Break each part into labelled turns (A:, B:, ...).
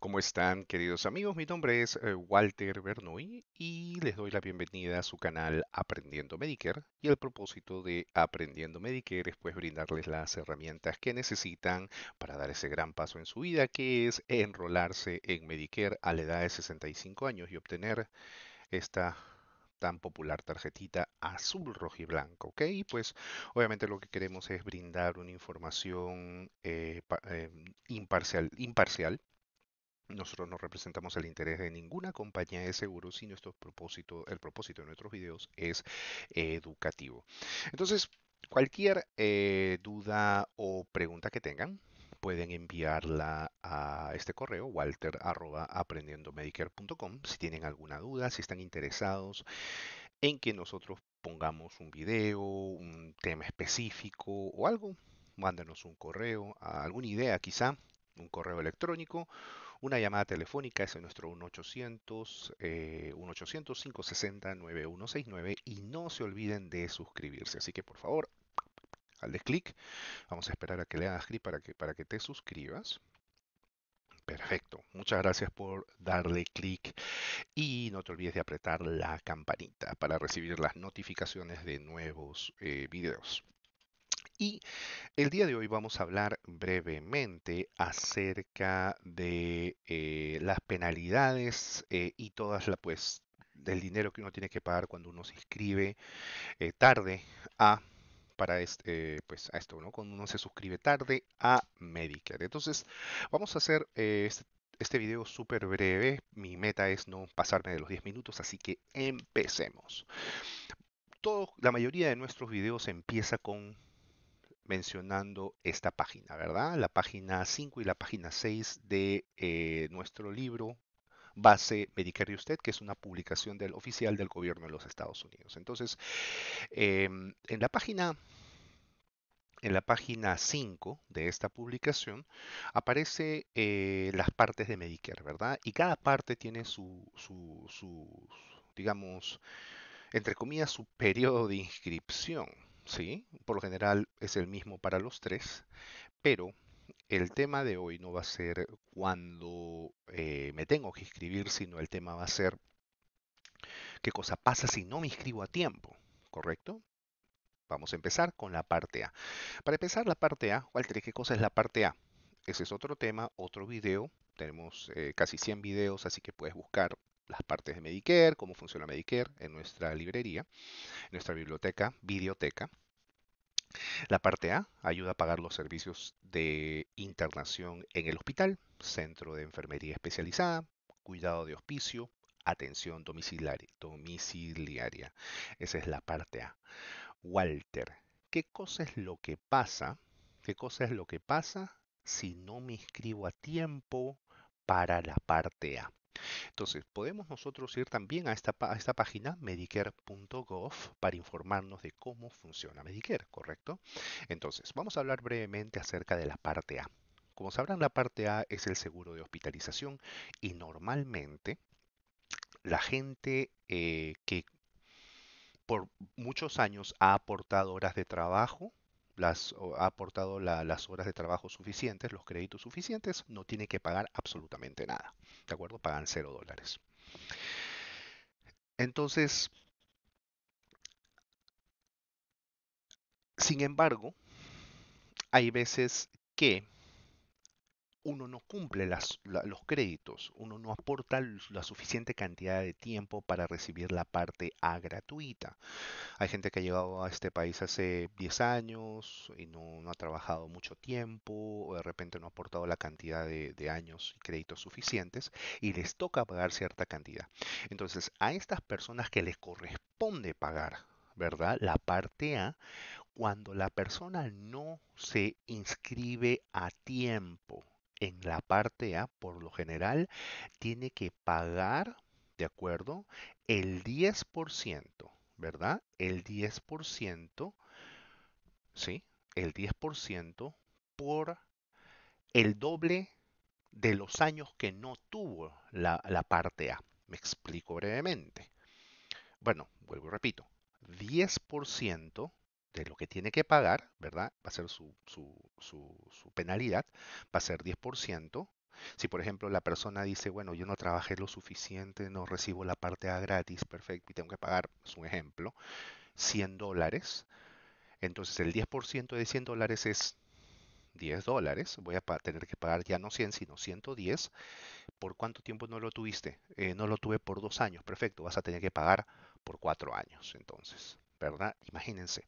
A: ¿Cómo están queridos amigos? Mi nombre es eh, Walter Bernoy y les doy la bienvenida a su canal Aprendiendo Medicare y el propósito de Aprendiendo Medicare es pues brindarles las herramientas que necesitan para dar ese gran paso en su vida que es enrolarse en Medicare a la edad de 65 años y obtener esta tan popular tarjetita azul, rojo y blanco, ¿ok? Pues obviamente lo que queremos es brindar una información eh, em, imparcial, imparcial nosotros no representamos el interés de ninguna compañía de seguros, y nuestro propósito, el propósito de nuestros videos es educativo. Entonces, cualquier eh, duda o pregunta que tengan, pueden enviarla a este correo, walter si tienen alguna duda, si están interesados en que nosotros pongamos un video, un tema específico o algo, mándenos un correo, alguna idea quizá, un correo electrónico una llamada telefónica es en nuestro 1-800, 560-9169 eh, y no se olviden de suscribirse. Así que por favor, al clic, vamos a esperar a que le hagas clic para que, para que te suscribas. Perfecto, muchas gracias por darle clic y no te olvides de apretar la campanita para recibir las notificaciones de nuevos eh, videos. Y el día de hoy vamos a hablar brevemente acerca de eh, las penalidades eh, y todas las, pues, del dinero que uno tiene que pagar cuando uno se inscribe eh, tarde a para este, pues a esto, ¿no? Cuando uno se suscribe tarde a Medicare. Entonces, vamos a hacer este, este video súper breve. Mi meta es no pasarme de los 10 minutos, así que empecemos. Todo, la mayoría de nuestros videos empieza con mencionando esta página, ¿verdad? La página 5 y la página 6 de eh, nuestro libro base Medicare y usted, que es una publicación del oficial del gobierno de los Estados Unidos. Entonces, em, en la página... En la página 5 de esta publicación aparece eh, las partes de Medicare, ¿verdad? Y cada parte tiene su, su, su digamos, entre comillas, su periodo de inscripción, ¿sí? Por lo general es el mismo para los tres, pero el tema de hoy no va a ser cuándo eh, me tengo que inscribir, sino el tema va a ser qué cosa pasa si no me inscribo a tiempo, ¿correcto? Vamos a empezar con la parte A. Para empezar la parte A, Walter, ¿qué cosa es la parte A? Ese es otro tema, otro video. Tenemos eh, casi 100 videos, así que puedes buscar las partes de Medicare, cómo funciona Medicare en nuestra librería, nuestra biblioteca, videoteca. La parte A ayuda a pagar los servicios de internación en el hospital, centro de enfermería especializada, cuidado de hospicio, atención domiciliaria. domiciliaria. Esa es la parte A. Walter, ¿qué cosa es lo que pasa? ¿Qué cosa es lo que pasa si no me inscribo a tiempo para la parte A? Entonces, podemos nosotros ir también a esta, página, medicare.gov, para informarnos de cómo funciona Medicare, ¿correcto? Entonces, vamos a hablar brevemente acerca de la parte A. Como sabrán, la parte A es el seguro de hospitalización y normalmente la gente eh, que por muchos años ha aportado horas de trabajo las, ha aportado las horas de trabajo suficientes, los créditos suficientes, no tiene que pagar absolutamente nada. ¿De acuerdo? Pagan cero dólares. Entonces, sin embargo, hay veces que uno no cumple los créditos, uno no aporta la suficiente cantidad de tiempo para recibir la parte A gratuita. Hay gente que ha llegado a este país hace 10 años y no, ha trabajado mucho tiempo, o de repente no ha aportado la cantidad de, de años y créditos suficientes y les toca pagar cierta cantidad. Entonces, a estas personas que les corresponde pagar, ¿verdad? La parte A, cuando la persona no se inscribe a tiempo, en la parte A, por lo general, tiene que pagar, ¿de acuerdo? El 10%, ¿verdad? El 10%, ¿sí? El 10% por el doble de los años que no tuvo la, la parte A. Me explico brevemente. Bueno, vuelvo y repito. 10% de lo que tiene que pagar, ¿verdad? Va a ser su, su, su, penalidad, va a ser 10%. Si, por ejemplo, la persona dice, bueno, yo no trabajé lo suficiente, no recibo la parte A gratis, perfecto, y tengo que pagar, es un ejemplo, 100 dólares. Entonces, el 10% de 100 dólares es 10 dólares. Voy a tener que pagar ya no 100, sino 110. ¿Por cuánto tiempo no lo tuviste? Eh, no lo tuve por dos años, perfecto, vas a tener que pagar por cuatro años, entonces, ¿verdad? Imagínense.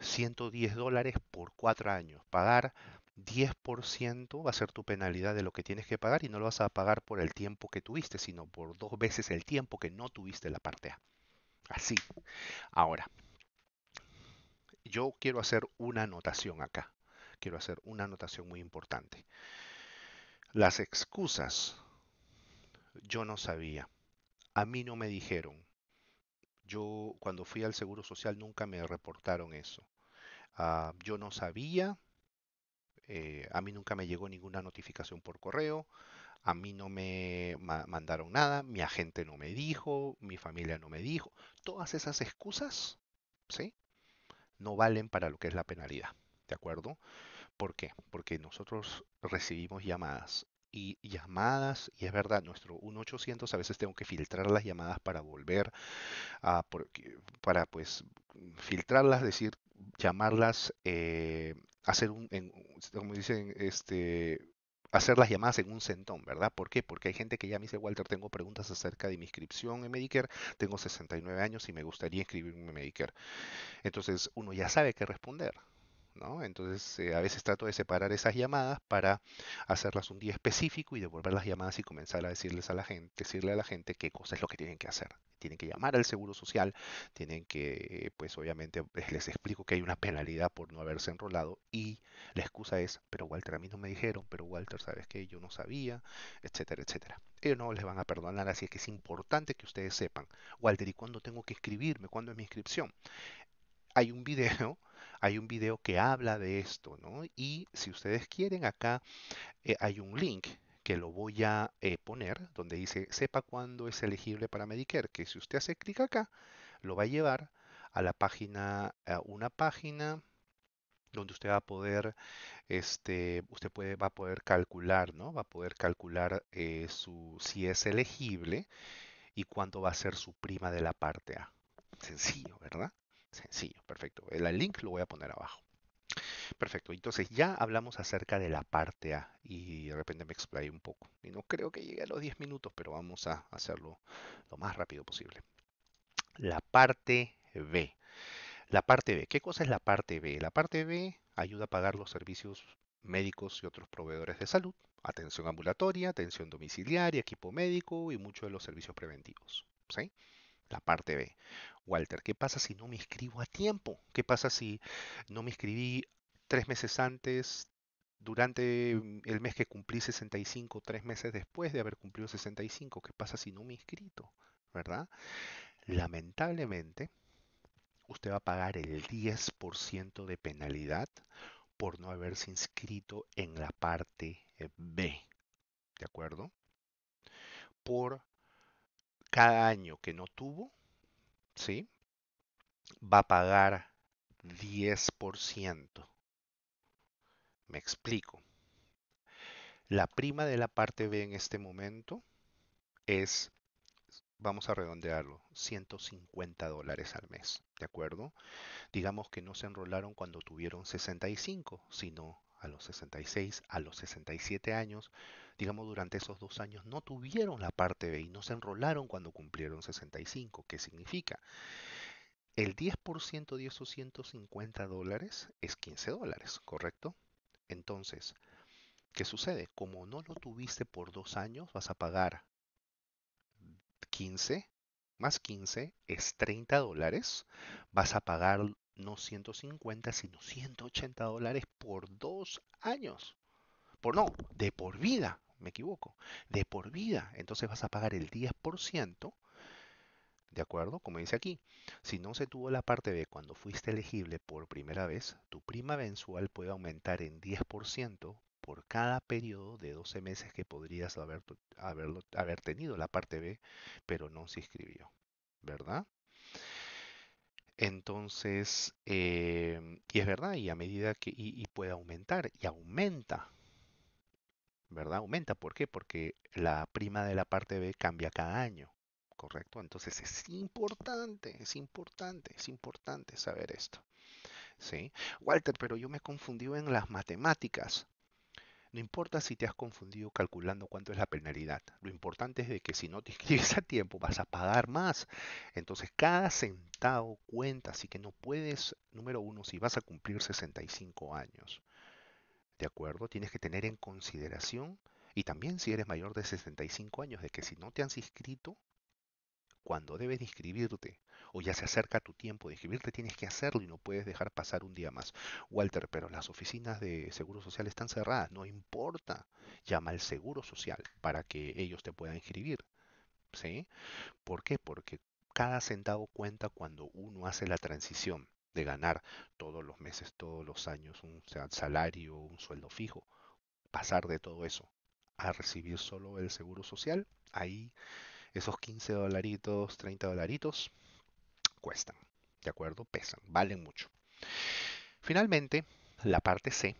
A: 110 dólares por 4 años. Pagar 10% va a ser tu penalidad de lo que tienes que pagar y no lo vas a pagar por el tiempo que tuviste, sino por dos veces el tiempo que no tuviste la parte A. Así. Ahora, yo quiero hacer una anotación acá. Quiero hacer una anotación muy importante. Las excusas, yo no sabía. A mí no me dijeron. Yo cuando fui al Seguro Social nunca me reportaron eso. Ah, yo no sabía, eh, a mí nunca me llegó ninguna notificación por correo, a mí no me mandaron nada, mi agente no me dijo, mi familia no me dijo. Todas esas excusas, ¿sí? No valen para lo que es la penalidad, ¿de acuerdo? ¿Por qué? Porque nosotros recibimos llamadas y llamadas, y es verdad, nuestro 1-800 a veces tengo que filtrar las llamadas para volver a, para pues filtrarlas, decir, llamarlas, eh, hacer un, como dicen, este, hacer las llamadas en un centón, ¿verdad? ¿Por qué? Porque hay gente que ya me dice, Walter, tengo preguntas acerca de mi inscripción en Medicare, tengo 69 años y me gustaría inscribirme en Medicare. Entonces uno ya sabe qué responder, ¿no? Entonces, eh, a veces trato de separar esas llamadas para hacerlas un día específico y devolver las llamadas y comenzar a decirles a la gente, decirle a la gente qué cosa es lo que tienen que hacer. Tienen que llamar al seguro social, tienen que, pues obviamente pues, les explico que hay una penalidad por no haberse enrolado y la excusa es, pero Walter, a mí no me dijeron, pero Walter, ¿sabes qué? Yo no sabía, etcétera, etcétera. Ellos no les van a perdonar, así es que es importante que ustedes sepan, Walter, ¿y cuándo tengo que escribirme ¿Cuándo es mi inscripción? Hay un video hay un video que habla de esto, ¿no? Y si ustedes quieren, acá eh, hay un link que lo voy a eh, poner, donde dice, sepa cuándo es elegible para Medicare, que si usted hace clic acá, lo va a llevar a la página, a una página donde usted va a poder, este, usted puede, va a poder calcular, ¿no? Va a poder calcular eh, su, si es elegible y cuánto va a ser su prima de la parte A. Sencillo, ¿verdad? Sencillo, perfecto. El link lo voy a poner abajo. Perfecto, entonces ya hablamos acerca de la parte A y de repente me explayé un poco. Y no creo que llegue a los 10 minutos, pero vamos a hacerlo lo más rápido posible. La parte B. La parte B, ¿qué cosa es la parte B? La parte B ayuda a pagar los servicios médicos y otros proveedores de salud, atención ambulatoria, atención domiciliaria, equipo médico y muchos de los servicios preventivos. ¿sí? la parte B. Walter, ¿qué pasa si no me inscribo a tiempo? ¿Qué pasa si no me inscribí tres meses antes, durante mm, el mes que cumplí 65, tres meses después de haber cumplido 65? ¿Qué pasa si no me inscrito? ¿Verdad? Lamentablemente, usted va a pagar el 10% de penalidad por no haberse inscrito en la parte eh, B. ¿De acuerdo? Por cada año que no tuvo, ¿sí? Va a pagar 10%. Me explico. La prima de la parte B en este momento es, vamos a redondearlo, 150 dólares al mes, ¿de acuerdo? Digamos que no se enrolaron cuando tuvieron 65, sino a los 66, a los 67 años, digamos durante esos dos años no tuvieron la parte B y no se enrolaron cuando cumplieron 65. ¿Qué significa? El 10% de esos 150 dólares es 15 dólares, ¿correcto? Entonces, ¿qué sucede? Como no lo tuviste por dos años, vas a pagar 15 más 15 es 30 dólares, vas a pagar no 150, sino 180 dólares por dos años. Por no, de por vida, me equivoco, de por vida. Entonces vas a pagar el 10%, ¿de acuerdo? Como dice aquí, si no se tuvo la parte B cuando fuiste elegible por primera vez, tu prima mensual puede aumentar en 10% por cada periodo de 12 meses que podrías haber, haber tenido la parte B, pero no se inscribió, ¿verdad? Entonces, em, y es verdad, y a medida que, y, puede aumentar, y aumenta, ¿verdad? Aumenta, ¿por qué? Porque la prima de la parte B cambia cada año, ¿correcto? Entonces es importante, es importante, es importante saber esto, ¿sí? Walter, pero yo me he confundido en las matemáticas. No importa si te has confundido calculando cuánto es la penalidad. Lo importante es de que si no te inscribes a tiempo vas a pagar más. Entonces cada centavo cuenta. Así que no puedes, número uno, si vas a cumplir 65 años. ¿De acuerdo? Tienes que tener en consideración y también si eres mayor de 65 años de que si no te has inscrito cuando debes inscribirte o ya se acerca tu tiempo de inscribirte, tienes que hacerlo y no puedes dejar pasar un día más. Walter, pero las oficinas de Seguro Social están cerradas, no importa. Llama al Seguro Social para que ellos te puedan inscribir. ¿Sí? ¿Por qué? Porque cada centavo cuenta cuando uno hace la transición de ganar todos los meses, todos los años un salario, un sueldo fijo, pasar de todo eso a recibir solo el seguro social, ahí esos 15 dolaritos, 30 dolaritos cuestan, ¿de acuerdo? Pesan, valen mucho. Finalmente, la parte C,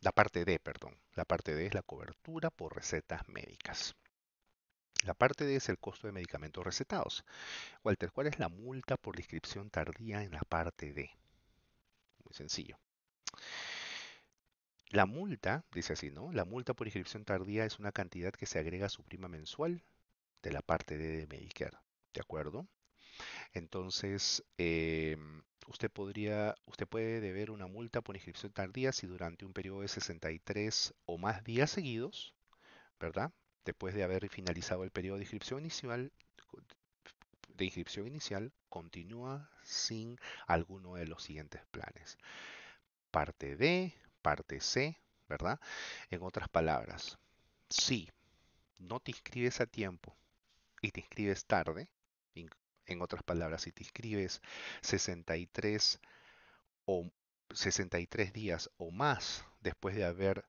A: la parte D, perdón, la parte D es la cobertura por recetas médicas. La parte D es el costo de medicamentos recetados. Walter, ¿cuál es la multa por inscripción tardía en la parte D? Muy sencillo. La multa, dice así, ¿no? La multa por inscripción tardía es una cantidad que se agrega a su prima mensual de la parte de Medicare, ¿de acuerdo? Entonces, em, usted podría, usted puede deber una multa por inscripción tardía si durante un periodo de 63 o más días seguidos, ¿verdad? Después de haber finalizado el periodo de inscripción inicial, de inscripción inicial, continúa sin alguno de los siguientes planes. Parte D, parte C, ¿verdad? En otras palabras, si no te inscribes a tiempo y te inscribes tarde, en otras palabras, si te inscribes 63 o 63 días o más después de haber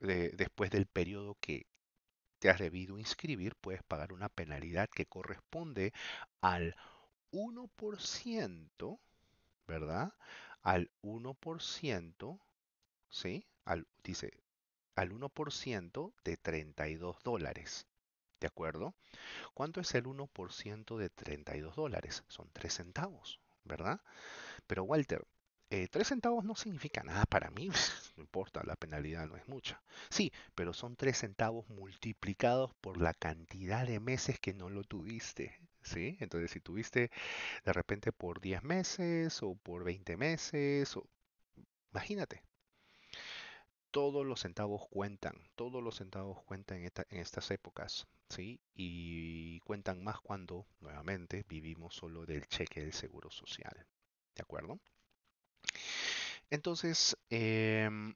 A: después del periodo que te has debido inscribir, puedes pagar una penalidad que corresponde al 1%, ¿verdad? Al 1%, ¿sí? dice, al 1% de 32 dólares. ¿De acuerdo? ¿Cuánto es el 1% de 32 dólares? Son 3 centavos, ¿verdad? Pero Walter, eh, 3 centavos no significa nada para mí, no importa, la penalidad no es mucha. Sí, pero son 3 centavos multiplicados por la cantidad de meses que no lo tuviste. ¿Sí? Entonces, si tuviste de repente por 10 meses o por 20 meses, o... imagínate, todos los centavos cuentan, todos los centavos cuentan en, estas épocas. ¿sí? Y cuentan más cuando, nuevamente, vivimos solo del cheque del seguro social. ¿De acuerdo? Entonces, em,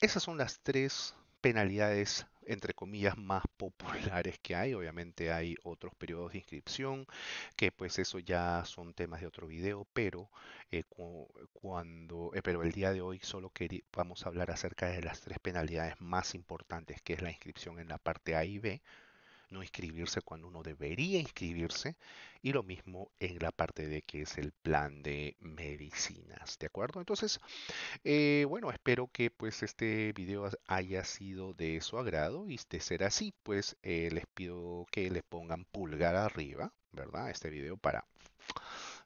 A: esas son las tres penalidades entre comillas, más populares que hay. Obviamente hay otros periodos de inscripción, que pues eso ya son temas de otro video, pero, eh, cuando, eh, pero el día de hoy solo vamos a hablar acerca de las tres penalidades más importantes, que es la inscripción en la parte A y B, no inscribirse cuando uno debería inscribirse y lo mismo en la parte de que es el plan de medicinas, ¿de acuerdo? Entonces, eh, bueno, espero que pues este video haya sido de su agrado y de ser así, pues eh, les pido que le pongan pulgar arriba, ¿verdad? Este video para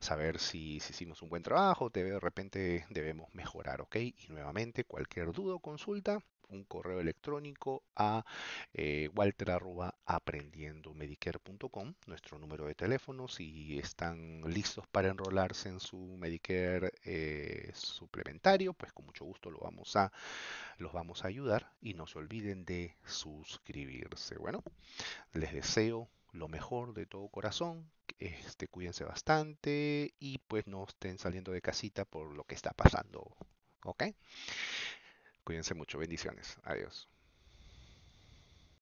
A: saber si, si, hicimos un buen trabajo, de repente debemos mejorar, ¿ok? Y nuevamente, cualquier duda o consulta, un correo electrónico a walter.aprendiendomedicare.com eh, walter nuestro número de teléfono, si están listos para enrolarse en su Medicare eh, suplementario, pues con mucho gusto lo vamos a, los vamos a ayudar y no se olviden de suscribirse. Bueno, les deseo lo mejor de todo corazón, este, cuídense bastante y pues no estén saliendo de casita por lo que está pasando, ¿ok? Cuídense mucho. Bendiciones. Adiós.